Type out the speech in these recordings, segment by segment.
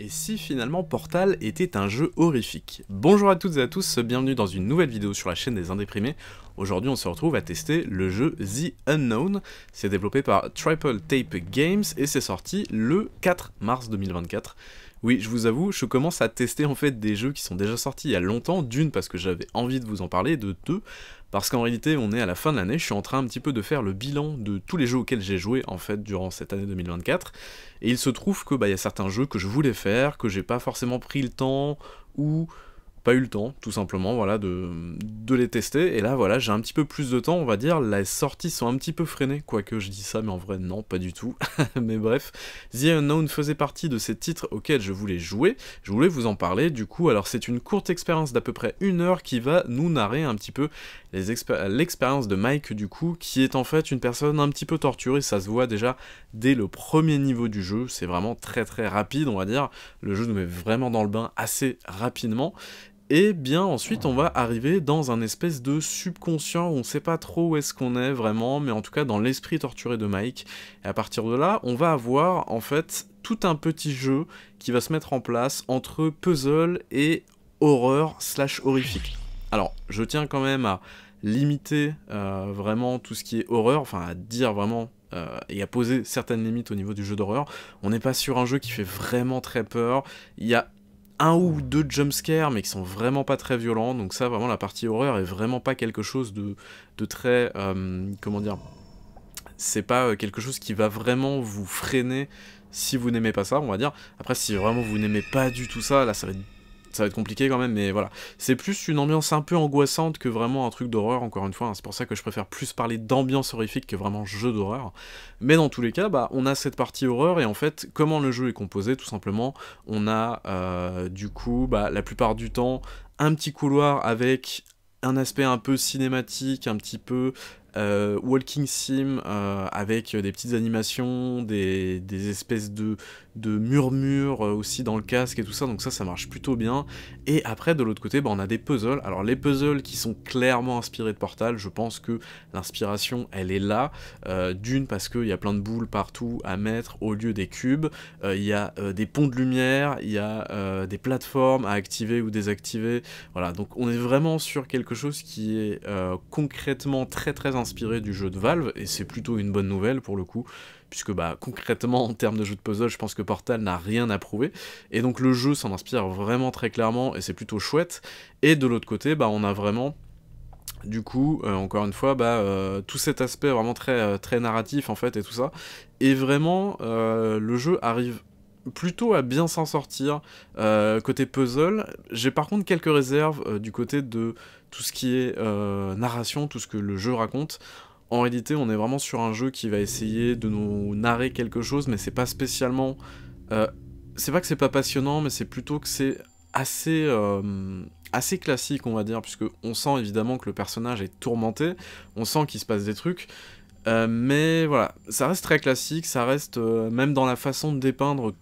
Et si finalement Portal était un jeu horrifique Bonjour à toutes et à tous, bienvenue dans une nouvelle vidéo sur la chaîne des Indéprimés. Aujourd'hui on se retrouve à tester le jeu The Unknown. C'est développé par Triple Tape Games et c'est sorti le 4 mars 2024. Oui, je vous avoue, je commence à tester en fait des jeux qui sont déjà sortis il y a longtemps, d'une parce que j'avais envie de vous en parler, de deux parce qu'en réalité on est à la fin de l'année, je suis en train un petit peu de faire le bilan de tous les jeux auxquels j'ai joué en fait durant cette année 2024, et il se trouve que bah il y a certains jeux que je voulais faire, que j'ai pas forcément pris le temps, ou pas eu le temps, tout simplement, voilà, de, de les tester. Et là, voilà, j'ai un petit peu plus de temps, on va dire. Les sorties sont un petit peu freinées, quoique je dis ça, mais en vrai, non, pas du tout. mais bref, The Unknown faisait partie de ces titres auxquels je voulais jouer. Je voulais vous en parler, du coup. Alors, c'est une courte expérience d'à peu près une heure qui va nous narrer un petit peu l'expérience de Mike, du coup, qui est en fait une personne un petit peu torturée. Ça se voit déjà dès le premier niveau du jeu. C'est vraiment très très rapide, on va dire. Le jeu nous met vraiment dans le bain assez rapidement. Et eh bien ensuite, on va arriver dans un espèce de subconscient où on sait pas trop où est-ce qu'on est vraiment, mais en tout cas dans l'esprit torturé de Mike. Et à partir de là, on va avoir en fait tout un petit jeu qui va se mettre en place entre puzzle et horreur slash horrifique. Alors, je tiens quand même à limiter euh, vraiment tout ce qui est horreur, enfin à dire vraiment euh, et à poser certaines limites au niveau du jeu d'horreur. On n'est pas sur un jeu qui fait vraiment très peur. Il y a un ou deux jumpscares, mais qui sont vraiment pas très violents. Donc ça, vraiment, la partie horreur est vraiment pas quelque chose de, très... Euh, comment dire C'est pas euh, quelque chose qui va vraiment vous freiner si vous n'aimez pas ça, on va dire. Après, si vraiment vous n'aimez pas du tout ça, là, ça va être ça va être compliqué quand même, mais voilà. C'est plus une ambiance un peu angoissante que vraiment un truc d'horreur, encore une fois. Hein. C'est pour ça que je préfère plus parler d'ambiance horrifique que vraiment jeu d'horreur. Mais dans tous les cas, bah, on a cette partie horreur, et en fait, comment le jeu est composé, tout simplement, on a euh, du coup, bah, la plupart du temps, un petit couloir avec un aspect un peu cinématique, un petit peu euh, walking sim euh, avec euh, des petites animations, des, espèces de, murmures aussi dans le casque et tout ça, donc ça ça marche plutôt bien. Et après de l'autre côté, bah, on a des puzzles. Alors les puzzles qui sont clairement inspirés de Portal, je pense que l'inspiration elle est là. D'une parce qu'il y a plein de boules partout à mettre au lieu des cubes, il y a des ponts de lumière, il y a des plateformes à activer ou désactiver. Voilà, donc on est vraiment sur quelque chose qui est concrètement très très inspiré du jeu de Valve, et c'est plutôt une bonne nouvelle pour le coup, puisque bah, concrètement, en termes de jeu de puzzle, je pense que Portal n'a rien à prouver, et donc le jeu s'en inspire vraiment très clairement, et c'est plutôt chouette, et de l'autre côté, bah, on a vraiment du coup, euh, encore une fois, bah, euh, tout cet aspect vraiment très, euh, très narratif en fait et tout ça. Et vraiment, le jeu arrive plutôt à bien s'en sortir euh, côté puzzle. J'ai par contre quelques réserves euh, du côté de tout ce qui est euh, narration, tout ce que le jeu raconte. En réalité, on est vraiment sur un jeu qui va essayer de nous narrer quelque chose, mais c'est pas spécialement. c'est pas que c'est pas passionnant, mais c'est plutôt que c'est assez assez classique, on va dire, puisque on sent évidemment que le personnage est tourmenté, on sent qu'il se passe des trucs, mais voilà, ça reste très classique, ça reste même dans la façon de dépeindre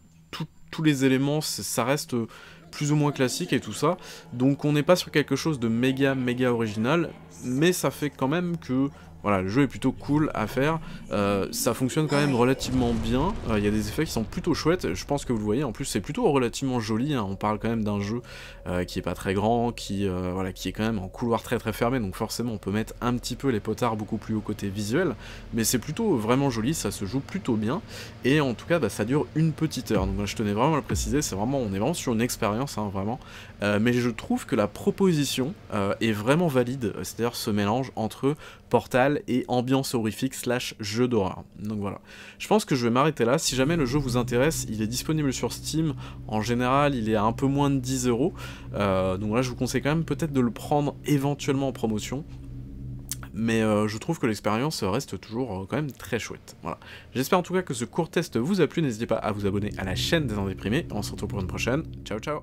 tous les éléments, ça reste euh, plus ou moins classique et tout ça. Donc on n'est pas sur quelque chose de méga méga original, mais ça fait quand même que voilà, le jeu est plutôt cool à faire. Euh, ça fonctionne quand même relativement bien. Euh, il y a des effets qui sont plutôt chouettes. Je pense que vous le voyez. En plus, c'est plutôt relativement joli. Hein. On parle quand même d'un jeu euh, qui est pas très grand, qui voilà, qui est quand même en couloir très très fermé. Donc forcément, on peut mettre un petit peu les potards beaucoup plus au côté visuel. Mais c'est plutôt vraiment joli. Ça se joue plutôt bien. Et en tout cas, bah, ça dure une petite heure. Donc là, je tenais vraiment à le préciser. C'est vraiment, on est vraiment sur une expérience, hein, vraiment. mais je trouve que la proposition est vraiment valide. C'est-à-dire ce mélange entre Portal et ambiance horrifique slash jeu d'horreur. Donc voilà. Je pense que je vais m'arrêter là. Si jamais le jeu vous intéresse, il est disponible sur Steam. En général, il est à un peu moins de 10 euros. Euh, donc là, je vous conseille quand même peut-être de le prendre éventuellement en promotion mais euh, je trouve que l'expérience reste toujours euh, quand même très chouette. Voilà. J'espère en tout cas que ce court test vous a plu, n'hésitez pas à vous abonner à la chaîne des Indéprimés, on se retrouve pour une prochaine, ciao ciao